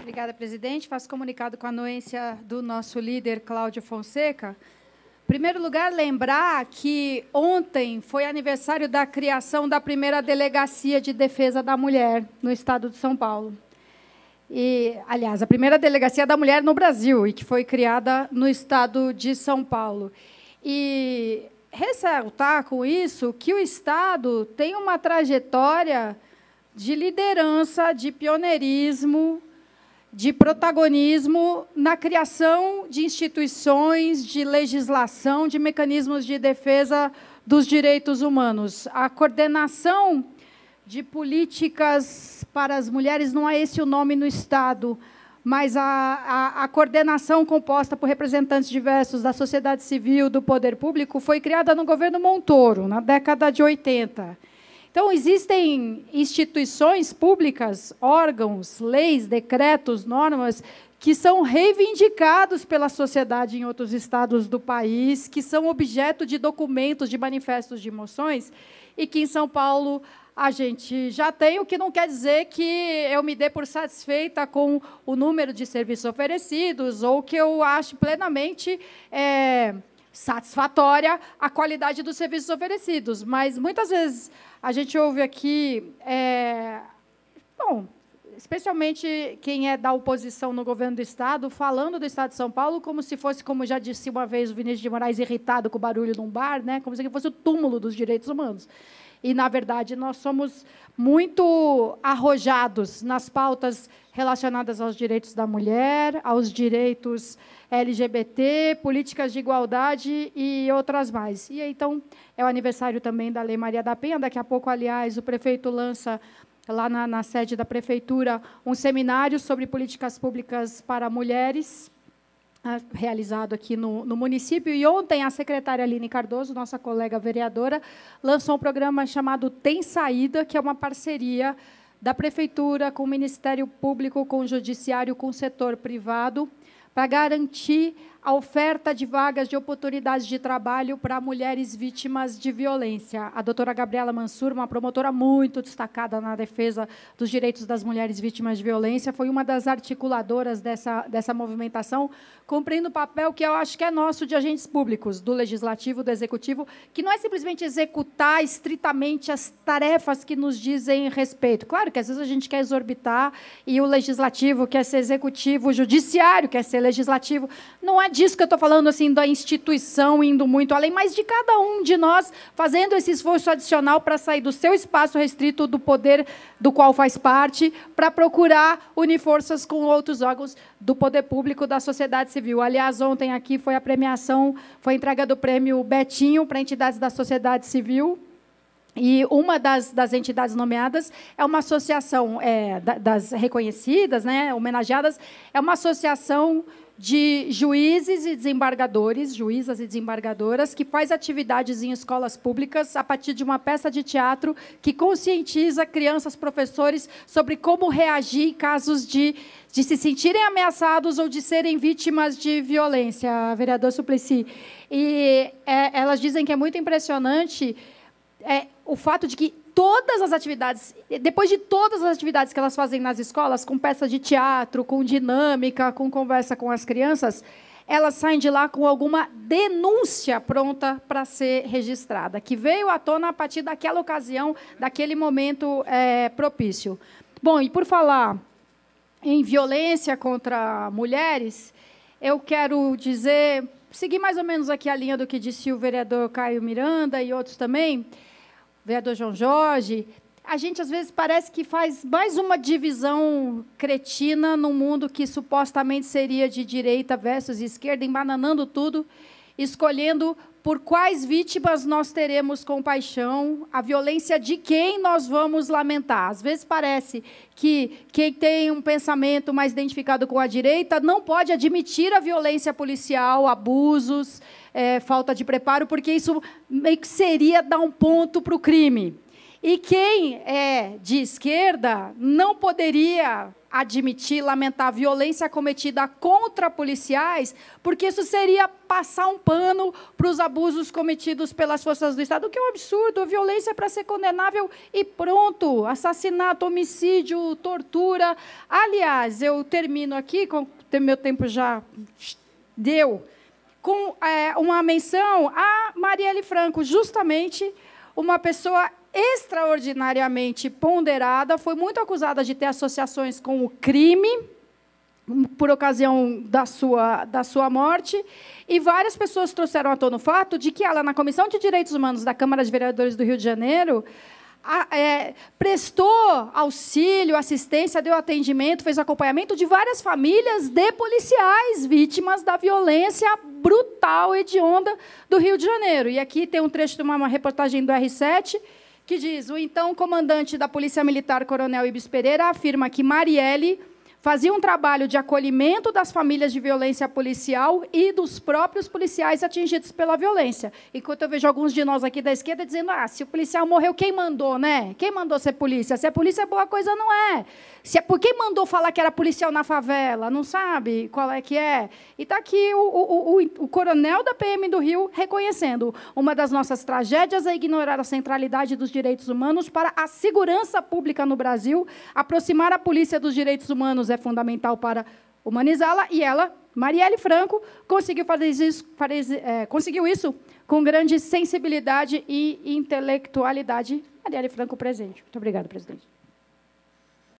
Obrigada, presidente. Faço comunicado com a anuência do nosso líder, Cláudio Fonseca. Em primeiro lugar, lembrar que ontem foi aniversário da criação da primeira delegacia de defesa da mulher no estado de São Paulo. E, aliás, a primeira delegacia da mulher no Brasil, e que foi criada no estado de São Paulo. E ressaltar com isso que o Estado tem uma trajetória de liderança, de pioneirismo de protagonismo na criação de instituições, de legislação, de mecanismos de defesa dos direitos humanos. A coordenação de políticas para as mulheres, não é esse o nome no Estado, mas a, a, a, coordenação composta por representantes diversos da sociedade civil, do poder público, foi criada no governo Montoro, na década de 80. Então, existem instituições públicas, órgãos, leis, decretos, normas que são reivindicados pela sociedade em outros estados do país, que são objeto de documentos, de manifestos de moções, e que em São Paulo a gente já tem, o que não quer dizer que eu me dê por satisfeita com o número de serviços oferecidos ou que eu ache plenamente. É, satisfatória a qualidade dos serviços oferecidos. Mas muitas vezes a gente ouve aqui. É, bom, especialmente quem é da oposição no governo do Estado, falando do Estado de São Paulo como se fosse, como já disse uma vez o Vinícius de Moraes, irritado com o barulho de um bar, né? como se fosse o túmulo dos direitos humanos. E, na verdade, nós somos muito arrojados nas pautas relacionadas aos direitos da mulher, aos direitos LGBT, políticas de igualdade e outras mais. E então é o aniversário também da Lei Maria da Penha. Daqui a pouco, aliás, o prefeito lança lá na, na sede da prefeitura, um seminário sobre políticas públicas para mulheres, ah, realizado aqui no, no, município. E ontem a secretária Aline Cardoso, nossa colega vereadora, lançou um programa chamado Tem Saída, que é uma parceria da Prefeitura com o Ministério Público, com o Judiciário, com o setor privado, para garantir a oferta de vagas de oportunidades de trabalho para mulheres vítimas de violência. A doutora Gabriela Mansur, uma promotora muito destacada na defesa dos direitos das mulheres vítimas de violência, foi uma das articuladoras dessa, dessa movimentação, cumprindo o papel que eu acho que é nosso de agentes públicos, do legislativo, do executivo, que não é simplesmente executar estritamente as tarefas que nos dizem respeito. Claro que às vezes a gente quer exorbitar e o legislativo quer ser executivo, o judiciário quer ser Poder Legislativo. Não é disso que eu estou falando, assim, da instituição indo muito além, mas de cada um de nós fazendo esse esforço adicional para sair do seu espaço restrito do poder do qual faz parte, para procurar unir forças com outros órgãos do poder público, da sociedade civil. Aliás, ontem aqui foi a premiação, foi a entrega do prêmio Betinho para entidades da sociedade civil. E uma das, das entidades nomeadas é uma associação é, das reconhecidas, né, homenageadas, é uma associação de juízes e desembargadores, juízas e desembargadoras, que faz atividades em escolas públicas a partir de uma peça de teatro que conscientiza crianças, professores, sobre como reagir em casos de, de se sentirem ameaçados ou de serem vítimas de violência, vereador Suplicy. E é, elas dizem que é muito impressionante é, o fato de que todas as atividades, depois de todas as atividades que elas fazem nas escolas, com peça de teatro, com dinâmica, com conversa com as crianças, elas saem de lá com alguma denúncia pronta para ser registrada, que veio à tona a partir daquela ocasião, daquele momento é, propício. Bom, e por falar em violência contra mulheres, eu quero dizer, seguir mais ou menos aqui a linha do que disse o vereador Caio Miranda e outros também, vereador João Jorge, a gente às vezes parece que faz mais uma divisão cretina num mundo que supostamente seria de direita versus esquerda, embananando tudo escolhendo por quais vítimas nós teremos compaixão, a violência de quem nós vamos lamentar. Às vezes parece que quem tem um pensamento mais identificado com a direita não pode admitir a violência policial, abusos, é, falta de preparo, porque isso meio que seria dar um ponto para o crime. E quem é de esquerda não poderia admitir, lamentar violência cometida contra policiais, porque isso seria passar um pano para os abusos cometidos pelas forças do Estado, o que é um absurdo. violência é para ser condenável e pronto. Assassinato, homicídio, tortura. Aliás, eu termino aqui, com, meu tempo já deu, com é, uma menção a Marielle Franco, justamente uma pessoa extraordinariamente ponderada, foi muito acusada de ter associações com o crime hum, por ocasião da sua, da sua morte. E várias pessoas trouxeram à tona o fato de que ela, na Comissão de Direitos Humanos da Câmara de Vereadores do Rio de Janeiro, a, é, prestou auxílio, assistência, deu atendimento, fez acompanhamento de várias famílias de policiais vítimas da violência brutal, e hedionda do Rio de Janeiro. E aqui tem um trecho de uma reportagem do R7 que diz: o então comandante da Polícia Militar, Coronel Ibis Pereira, afirma que Marielle fazia um trabalho de acolhimento das famílias de violência policial e dos próprios policiais atingidos pela violência. Enquanto eu vejo alguns de nós aqui da esquerda dizendo: ah, se o policial morreu, quem mandou, né? Quem mandou ser polícia? Se é polícia é boa coisa, não é. Se é por quem mandou falar que era policial na favela? Não sabe qual é que é? E está aqui o, o, o, o coronel da PM do Rio reconhecendo: uma das nossas tragédias é ignorar a centralidade dos direitos humanos para a segurança pública no Brasil, aproximar a polícia dos direitos humanos é fundamental para humanizá-la, e ela, Marielle Franco, conseguiu, fazer isso, fazer, é, conseguiu isso com grande sensibilidade e intelectualidade. Marielle Franco presente. Muito obrigada, presidente.